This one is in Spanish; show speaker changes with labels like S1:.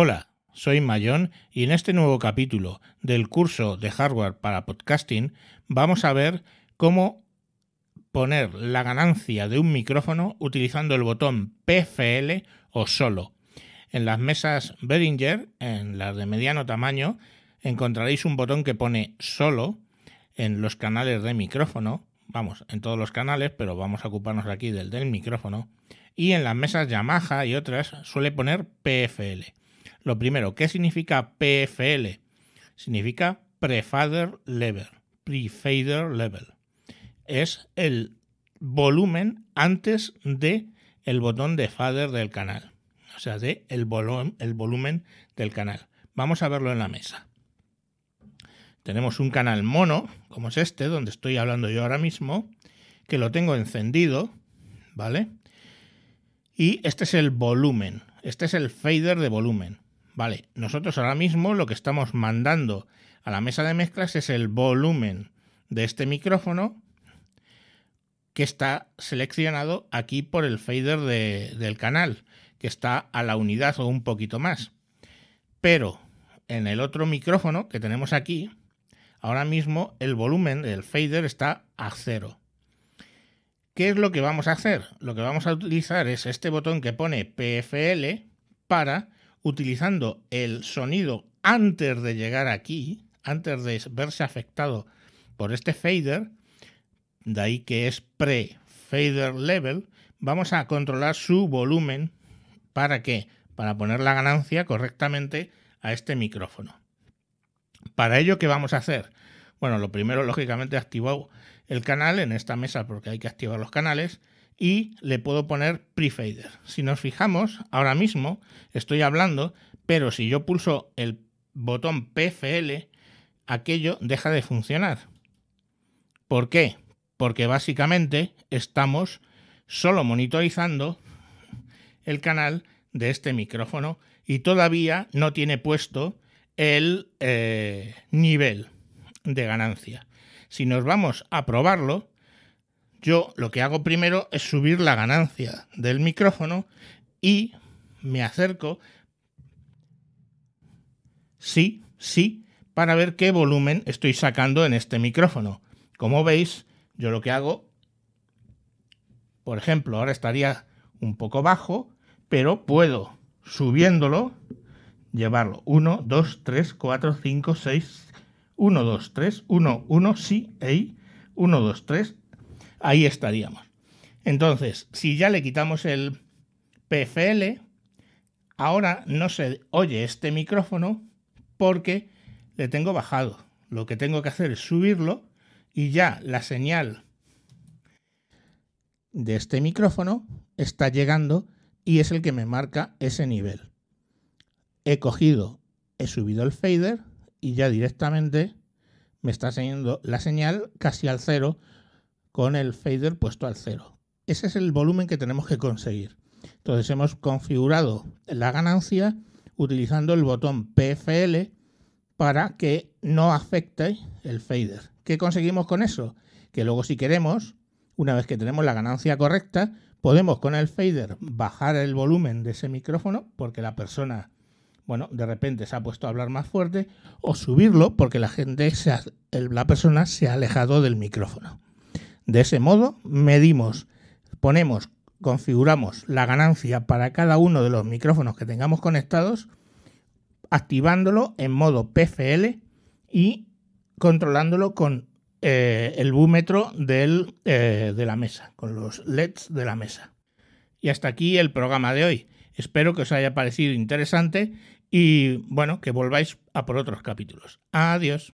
S1: Hola, soy Mayón y en este nuevo capítulo del curso de hardware para podcasting vamos a ver cómo poner la ganancia de un micrófono utilizando el botón PFL o solo. En las mesas Behringer, en las de mediano tamaño, encontraréis un botón que pone solo en los canales de micrófono, vamos, en todos los canales, pero vamos a ocuparnos aquí del del micrófono, y en las mesas Yamaha y otras suele poner PFL. Lo primero, ¿qué significa PFL? Significa Prefader Level. Pre-Fader Level. Es el volumen antes de el botón de fader del canal, o sea, de el, volumen, el volumen del canal. Vamos a verlo en la mesa. Tenemos un canal mono, como es este, donde estoy hablando yo ahora mismo, que lo tengo encendido, ¿vale? Y este es el volumen, este es el fader de volumen. Vale, nosotros ahora mismo lo que estamos mandando a la mesa de mezclas es el volumen de este micrófono que está seleccionado aquí por el fader del canal, que está a la unidad o un poquito más. Pero en el otro micrófono que tenemos aquí, ahora mismo el volumen del fader está a cero. ¿Qué es lo que vamos a hacer? Lo que vamos a utilizar es este botón que pone PFL para utilizando el sonido antes de llegar aquí, antes de verse afectado por este fader, de ahí que es pre-fader level, vamos a controlar su volumen. ¿Para qué? Para poner la ganancia correctamente a este micrófono. Para ello, ¿qué vamos a hacer? Bueno, lo primero, lógicamente, activar el canal en esta mesa porque hay que activar los canales y le puedo poner prefader. Si nos fijamos, ahora mismo estoy hablando, pero si yo pulso el botón PFL, aquello deja de funcionar. ¿Por qué? Porque básicamente estamos solo monitorizando el canal de este micrófono y todavía no tiene puesto el eh, nivel de ganancia. Si nos vamos a probarlo, yo lo que hago primero es subir la ganancia del micrófono y me acerco, sí, sí, para ver qué volumen estoy sacando en este micrófono. Como veis, yo lo que hago, por ejemplo, ahora estaría un poco bajo, pero puedo subiéndolo, llevarlo 1, 2, 3, 4, 5, 6, 1, 2, 3, 1, 1, sí, ey, 1, 2, 3, ahí estaríamos. Entonces, si ya le quitamos el PFL, ahora no se oye este micrófono porque le tengo bajado. Lo que tengo que hacer es subirlo y ya la señal de este micrófono está llegando y es el que me marca ese nivel. He cogido, he subido el fader y ya directamente me está saliendo la señal casi al cero con el fader puesto al cero. Ese es el volumen que tenemos que conseguir. Entonces hemos configurado la ganancia utilizando el botón PFL para que no afecte el fader. ¿Qué conseguimos con eso? Que luego si queremos, una vez que tenemos la ganancia correcta, podemos con el fader bajar el volumen de ese micrófono porque la persona, bueno, de repente se ha puesto a hablar más fuerte o subirlo porque la gente, se la persona se ha alejado del micrófono. De ese modo, medimos, ponemos, configuramos la ganancia para cada uno de los micrófonos que tengamos conectados, activándolo en modo PFL y controlándolo con eh, el búmetro eh, de la mesa, con los LEDs de la mesa. Y hasta aquí el programa de hoy. Espero que os haya parecido interesante y bueno, que volváis a por otros capítulos. Adiós.